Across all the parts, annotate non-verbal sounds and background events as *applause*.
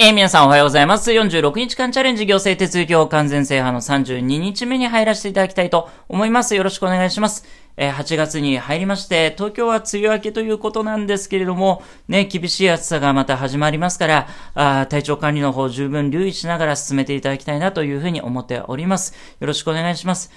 えー、皆さんおはようございます。46日間チャレンジ行政手続きを完全制覇の32日目に入らせていただきたいと思います。よろしくお願いします。えー、8月に入りまして、東京は梅雨明けということなんですけれども、ね、厳しい暑さがまた始まりますから、あ体調管理の方十分留意しながら進めていただきたいなというふうに思っております。よろしくお願いします。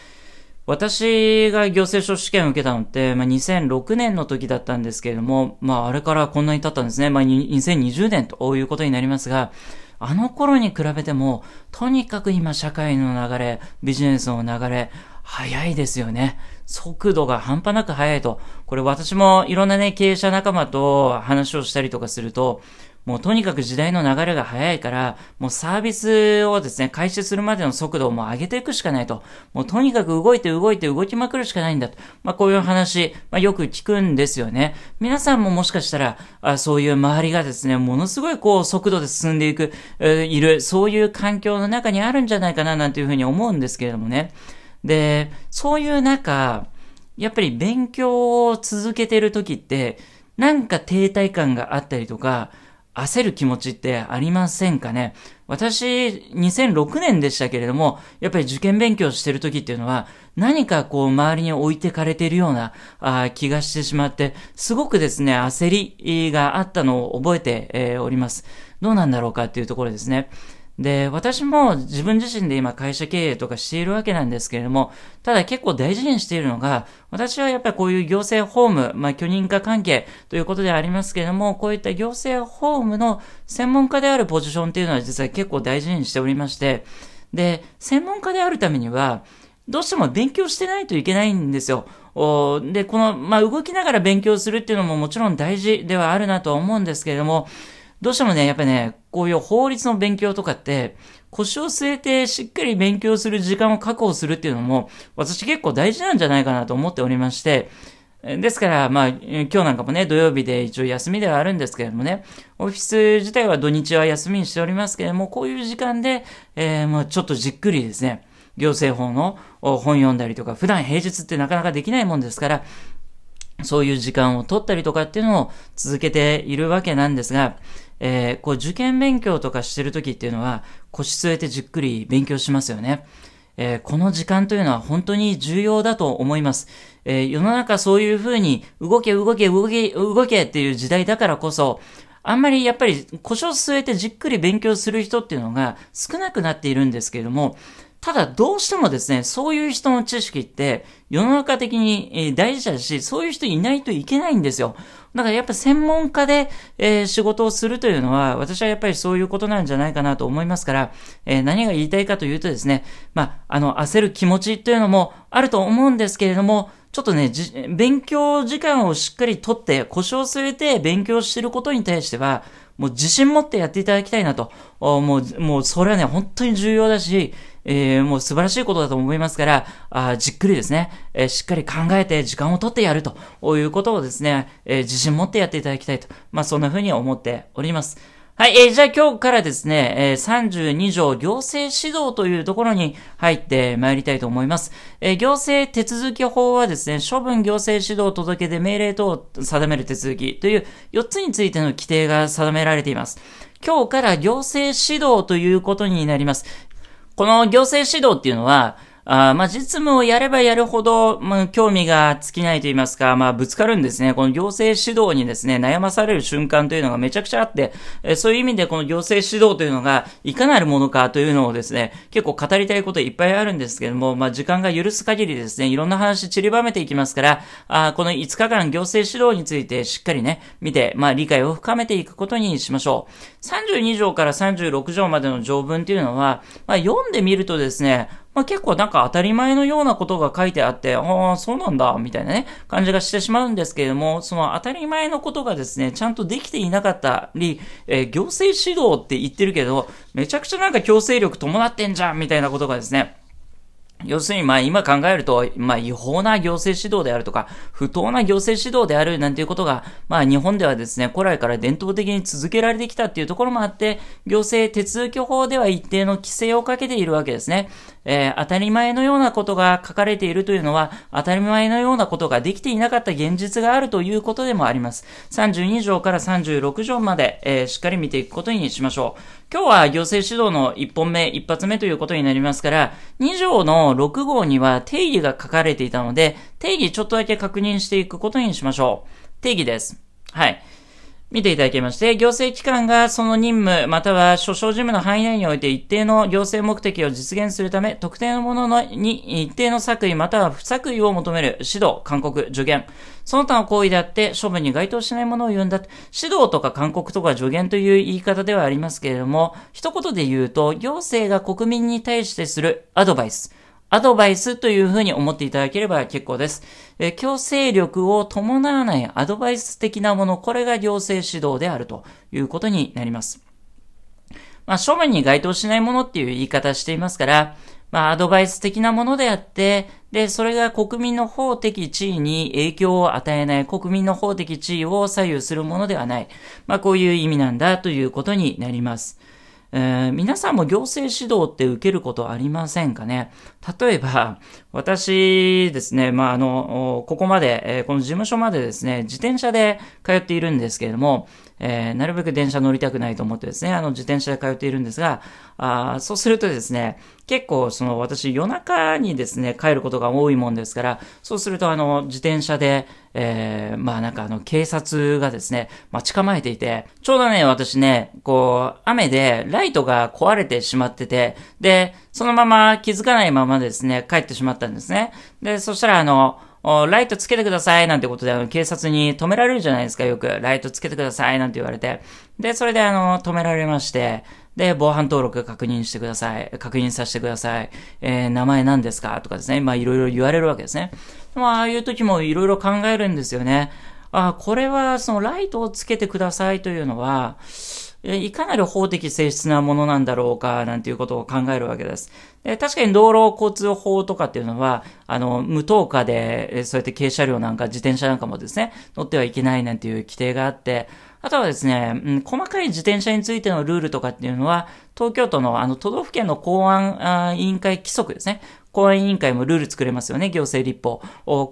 私が行政書士試験を受けたのって、まあ、2006年の時だったんですけれども、まあ、あれからこんなに経ったんですね。まあ、2020年ということになりますが、あの頃に比べても、とにかく今社会の流れ、ビジネスの流れ、速いですよね。速度が半端なく速いと。これ私もいろんなね、経営者仲間と話をしたりとかすると、もうとにかく時代の流れが早いから、もうサービスをですね、開始するまでの速度をもう上げていくしかないと。もうとにかく動いて動いて動きまくるしかないんだと。まあこういう話、まあよく聞くんですよね。皆さんももしかしたら、あそういう周りがですね、ものすごいこう速度で進んでいく、えー、いる、そういう環境の中にあるんじゃないかななんていうふうに思うんですけれどもね。で、そういう中、やっぱり勉強を続けてる時って、なんか停滞感があったりとか、焦る気持ちってありませんかね私、2006年でしたけれども、やっぱり受験勉強してる時っていうのは、何かこう周りに置いてかれてるようなあ気がしてしまって、すごくですね、焦りがあったのを覚えて、えー、おります。どうなんだろうかっていうところですね。で、私も自分自身で今会社経営とかしているわけなんですけれども、ただ結構大事にしているのが、私はやっぱりこういう行政法務、まあ、許認可関係ということでありますけれども、こういった行政法務の専門家であるポジションっていうのは実は結構大事にしておりまして、で、専門家であるためには、どうしても勉強してないといけないんですよ。おで、この、まあ、動きながら勉強するっていうのももちろん大事ではあるなと思うんですけれども、どうしてもね、やっぱね、こういう法律の勉強とかって、腰を据えてしっかり勉強する時間を確保するっていうのも、私結構大事なんじゃないかなと思っておりまして、ですから、まあ、今日なんかもね、土曜日で一応休みではあるんですけれどもね、オフィス自体は土日は休みにしておりますけれども、こういう時間で、えー、まあ、ちょっとじっくりですね、行政法の本読んだりとか、普段平日ってなかなかできないもんですから、そういう時間を取ったりとかっていうのを続けているわけなんですが、えー、こう受験勉強とかしてる時っていうのは腰据えてじっくり勉強しますよね。えー、この時間というのは本当に重要だと思います。えー、世の中そういうふうに動け動け動け動けっていう時代だからこそ、あんまりやっぱり腰を据えてじっくり勉強する人っていうのが少なくなっているんですけれども、ただどうしてもですね、そういう人の知識って世の中的に大事だし、そういう人いないといけないんですよ。だからやっぱ専門家で、えー、仕事をするというのは、私はやっぱりそういうことなんじゃないかなと思いますから、えー、何が言いたいかというとですね、まあ、あの、焦る気持ちというのもあると思うんですけれども、ちょっとね、勉強時間をしっかりとって、腰を据えて勉強してることに対しては、もう自信持ってやっていただきたいなと。もう、もうそれはね、本当に重要だし、えー、もう素晴らしいことだと思いますから、あじっくりですね、えー、しっかり考えて時間をとってやるということをですね、えー、自信持ってやっていただきたいと、まあそんな風に思っております。はい、えー、じゃあ今日からですね、えー、32条行政指導というところに入ってまいりたいと思います。えー、行政手続き法はですね、処分行政指導届で命令等を定める手続きという4つについての規定が定められています。今日から行政指導ということになります。この行政指導っていうのは、あまあ、実務をやればやるほど、まあ、興味が尽きないと言いますか、まあ、ぶつかるんですね。この行政指導にですね、悩まされる瞬間というのがめちゃくちゃあって、えそういう意味でこの行政指導というのがいかなるものかというのをですね、結構語りたいこといっぱいあるんですけども、まあ、時間が許す限りですね、いろんな話散りばめていきますから、あこの5日間行政指導についてしっかりね、見て、まあ、理解を深めていくことにしましょう。32条から36条までの条文というのは、まあ、読んでみるとですね、まあ、結構なんか当たり前のようなことが書いてあって、ああ、そうなんだ、みたいなね、感じがしてしまうんですけれども、その当たり前のことがですね、ちゃんとできていなかったり、えー、行政指導って言ってるけど、めちゃくちゃなんか強制力伴ってんじゃん、みたいなことがですね、要するに、まあ今考えると、まあ違法な行政指導であるとか、不当な行政指導であるなんていうことが、まあ日本ではですね、古来から伝統的に続けられてきたっていうところもあって、行政手続き法では一定の規制をかけているわけですね。えー、当たり前のようなことが書かれているというのは、当たり前のようなことができていなかった現実があるということでもあります。32条から36条まで、えー、しっかり見ていくことにしましょう。今日は行政指導の1本目、1発目ということになりますから、2条の6号には定義が書かれていたので、定義ちょっとだけ確認していくことにしましょう。定義です。はい。見ていただきまして、行政機関がその任務、または所掌事務の範囲内において一定の行政目的を実現するため、特定のもののに一定の作為または不作為を求める指導、勧告、助言。その他の行為であって処分に該当しないものを言うんだ。指導とか勧告とか助言という言い方ではありますけれども、一言で言うと、行政が国民に対してするアドバイス。アドバイスというふうに思っていただければ結構です。え強制力を伴わないアドバイス的なもの、これが行政指導であるということになります。まあ、書面に該当しないものっていう言い方していますから、まあ、アドバイス的なものであって、で、それが国民の法的地位に影響を与えない、国民の法的地位を左右するものではない。まあ、こういう意味なんだということになります。えー、皆さんも行政指導って受けることありませんかね例えば、私ですね、まあ、あの、ここまで、えー、この事務所までですね、自転車で通っているんですけれども、えー、なるべく電車乗りたくないと思ってですね、あの、自転車で通っているんですが、あそうするとですね、結構、その、私、夜中にですね、帰ることが多いもんですから、そうすると、あの、自転車で、えー、まあなんかあの、警察がですね、待ち構えていて、ちょうどね、私ね、こう、雨でライトが壊れてしまってて、で、そのまま気づかないままですね、帰ってしまったんですね。で、そしたらあの、ライトつけてくださいなんてことで、あの、警察に止められるじゃないですか、よく。ライトつけてくださいなんて言われて。で、それであの、止められまして、で、防犯登録確認してください。確認させてください。えー、名前何ですかとかですね。まあ、いろいろ言われるわけですね。まあ、ああいう時もいろいろ考えるんですよね。あ、これは、その、ライトをつけてくださいというのは、いかなる法的性質なものなんだろうか、なんていうことを考えるわけです。で確かに道路交通法とかっていうのは、あの、無灯火で、そうやって軽車両なんか自転車なんかもですね、乗ってはいけないなんていう規定があって、あとはですね、うん、細かい自転車についてのルールとかっていうのは、東京都のあの都道府県の公安委員会規則ですね。公安委員会もルール作れますよね、行政立法。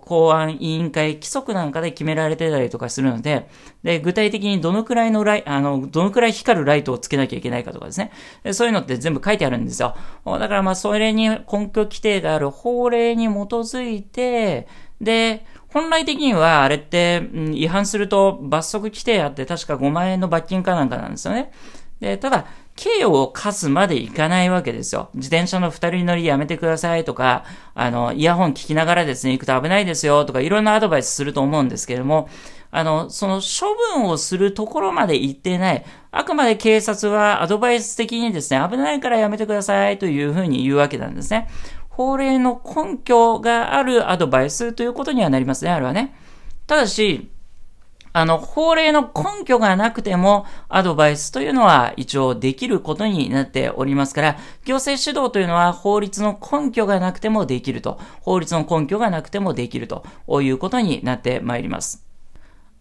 公安委員会規則なんかで決められてたりとかするので、で、具体的にどのくらいのライ、あの、どのくらい光るライトをつけなきゃいけないかとかですね。そういうのって全部書いてあるんですよ。だからまあ、それに根拠規定がある法令に基づいて、で、本来的にはあれって、違反すると罰則規定あって確か5万円の罰金かなんかなんですよね。で、ただ、刑を課すまでいかないわけですよ。自転車の二人乗りやめてくださいとか、あの、イヤホン聞きながらですね、行くと危ないですよとか、いろんなアドバイスすると思うんですけれども、あの、その処分をするところまで行ってない。あくまで警察はアドバイス的にですね、危ないからやめてくださいというふうに言うわけなんですね。法令の根拠があるアドバイスということにはなりますね、あれはね。ただし、あの、法令の根拠がなくても、アドバイスというのは一応できることになっておりますから、行政指導というのは法律の根拠がなくてもできると、法律の根拠がなくてもできるということになってまいります。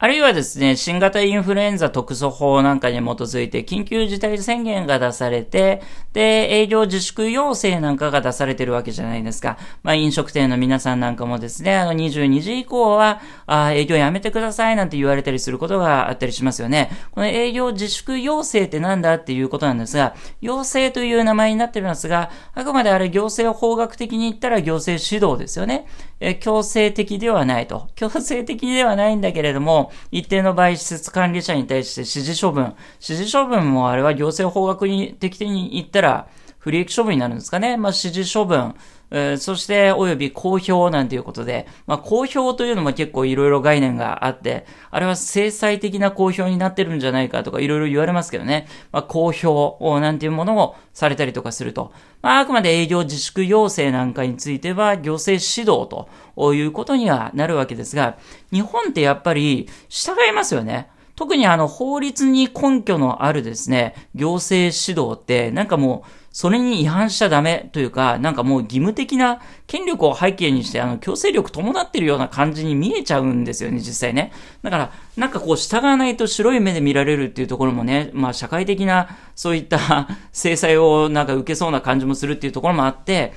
あるいはですね、新型インフルエンザ特措法なんかに基づいて、緊急事態宣言が出されて、で、営業自粛要請なんかが出されてるわけじゃないですか。まあ、飲食店の皆さんなんかもですね、あの、22時以降は、あ営業やめてくださいなんて言われたりすることがあったりしますよね。この営業自粛要請ってなんだっていうことなんですが、要請という名前になってますが、あくまであれ行政を法学的に言ったら行政指導ですよね。え強制的ではないと。強制的ではないんだけれども、一定の場合、施設管理者に対して指示処分。指示処分もあれは行政法学に適的に言ったら、不利益処分になるんですかね。まあ、指示処分。えそして、および公表なんていうことで、まあ、公表というのも結構いろいろ概念があって、あれは制裁的な公表になってるんじゃないかとかいろいろ言われますけどね、まあ、公表なんていうものをされたりとかすると、まあ、あくまで営業自粛要請なんかについては行政指導ということにはなるわけですが、日本ってやっぱり従いますよね。特にあの法律に根拠のあるですね、行政指導ってなんかもうそれに違反しちゃダメというか、なんかもう義務的な権力を背景にしてあの強制力伴ってるような感じに見えちゃうんですよね、実際ね。だからなんかこう従わないと白い目で見られるっていうところもね、まあ社会的なそういった *laughs* 制裁をなんか受けそうな感じもするっていうところもあって、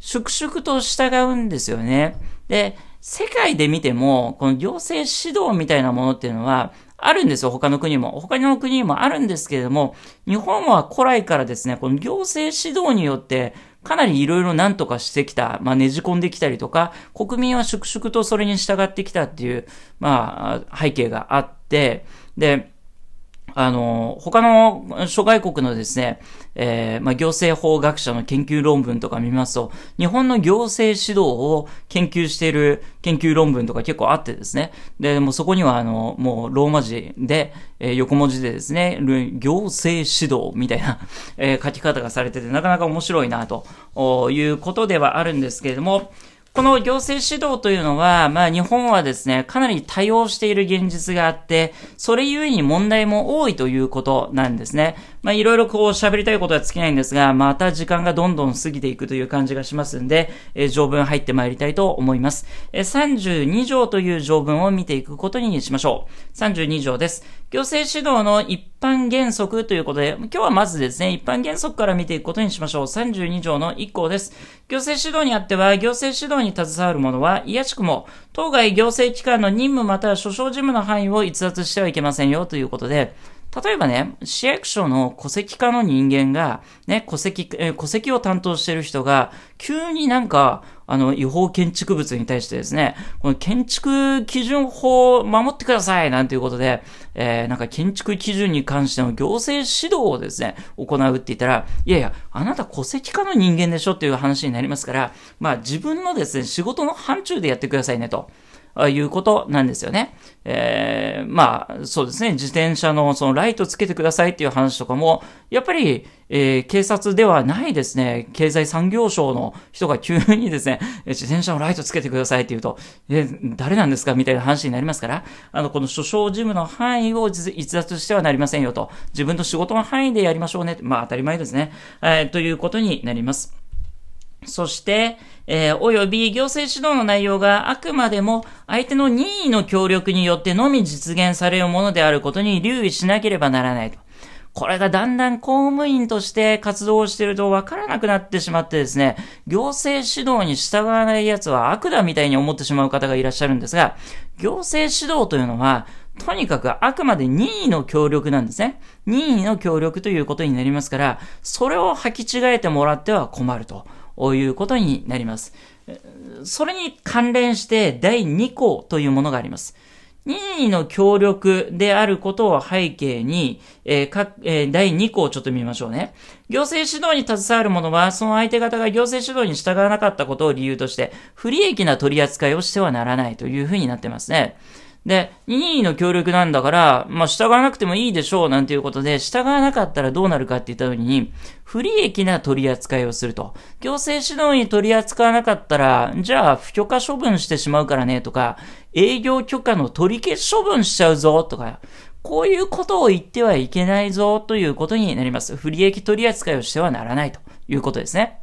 粛々と従うんですよね。で、世界で見ても、この行政指導みたいなものっていうのは、あるんですよ、他の国も。他の国もあるんですけれども、日本は古来からですね、この行政指導によって、かなりいろいろ何とかしてきた、まあ、ねじ込んできたりとか、国民は粛々とそれに従ってきたっていう、まあ、背景があって、で、あの、他の諸外国のですね、えー、まあ、行政法学者の研究論文とか見ますと、日本の行政指導を研究している研究論文とか結構あってですね、で、もそこにはあの、もうローマ字で、えー、横文字でですね、行政指導みたいな、えー、書き方がされてて、なかなか面白いなということではあるんですけれども、この行政指導というのは、まあ日本はですね、かなり多様している現実があって、それゆえに問題も多いということなんですね。まあいろいろこう喋りたいことは尽きないんですが、また時間がどんどん過ぎていくという感じがしますんで、えー、条文入ってまいりたいと思います。え32条という条文を見ていくことにしましょう。32条です。行政指導の一般原則ということで、今日はまずですね、一般原則から見ていくことにしましょう。32条の1項です。行政指導にあっては、行政指導に携わる者は、いやしくも、当該行政機関の任務または所掌事務の範囲を逸脱してはいけませんよということで、例えばね、市役所の戸籍課の人間が、ね、戸籍、え戸籍を担当してる人が、急になんか、あの、違法建築物に対してですね、この建築基準法を守ってくださいなんていうことで、えー、なんか建築基準に関しての行政指導をですね、行うって言ったら、いやいや、あなた戸籍課の人間でしょっていう話になりますから、まあ自分のですね、仕事の範疇でやってくださいねと。いうことなんですよね。えー、まあ、そうですね、自転車のそのライトつけてくださいっていう話とかも、やっぱり、えー、警察ではないですね、経済産業省の人が急にですね、自転車のライトつけてくださいって言うと、え、誰なんですかみたいな話になりますから、あの、この所掌事務の範囲を逸脱してはなりませんよと、自分の仕事の範囲でやりましょうね、まあ当たり前ですね、えー、ということになります。そして、えー、および行政指導の内容があくまでも相手の任意の協力によってのみ実現されるものであることに留意しなければならないと。これがだんだん公務員として活動しているとわからなくなってしまってですね、行政指導に従わない奴は悪だみたいに思ってしまう方がいらっしゃるんですが、行政指導というのは、とにかくあくまで任意の協力なんですね。任意の協力ということになりますから、それを履き違えてもらっては困ると。いうことになります。それに関連して第2項というものがあります。任意の協力であることを背景に、えーかえー、第2項をちょっと見ましょうね。行政指導に携わる者は、その相手方が行政指導に従わなかったことを理由として、不利益な取り扱いをしてはならないというふうになってますね。で、任意の協力なんだから、まあ、従わなくてもいいでしょうなんていうことで、従わなかったらどうなるかって言ったのに、不利益な取り扱いをすると。行政指導に取り扱わなかったら、じゃあ、不許可処分してしまうからね、とか、営業許可の取り消し処分しちゃうぞ、とか、こういうことを言ってはいけないぞ、ということになります。不利益取り扱いをしてはならないということですね。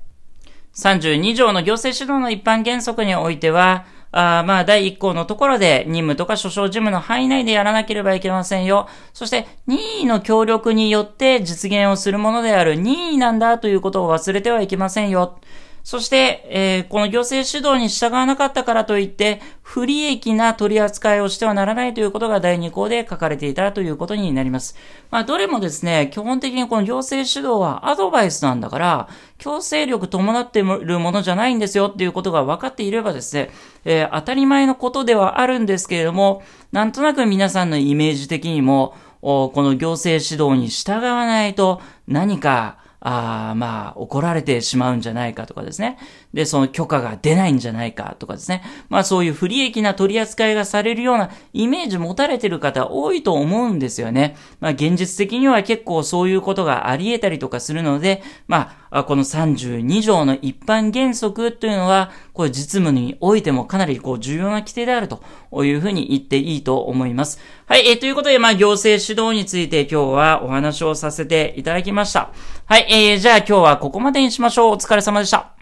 32条の行政指導の一般原則においては、あまあ、第1項のところで任務とか所掌事務の範囲内でやらなければいけませんよ。そして、任意の協力によって実現をするものである任意なんだということを忘れてはいけませんよ。そして、えー、この行政指導に従わなかったからといって、不利益な取り扱いをしてはならないということが第2項で書かれていたということになります。まあ、どれもですね、基本的にこの行政指導はアドバイスなんだから、強制力伴っているものじゃないんですよっていうことが分かっていればですね、えー、当たり前のことではあるんですけれども、なんとなく皆さんのイメージ的にも、この行政指導に従わないと何かあまあ、怒られてしまうんじゃないかとかですね。で、その許可が出ないんじゃないかとかですね。まあそういう不利益な取り扱いがされるようなイメージ持たれてる方多いと思うんですよね。まあ現実的には結構そういうことがあり得たりとかするので、まあこの32条の一般原則というのは、これ実務においてもかなりこう重要な規定であるというふうに言っていいと思います。はい、えー、ということで、まあ行政指導について今日はお話をさせていただきました。はい、えー、じゃあ今日はここまでにしましょう。お疲れ様でした。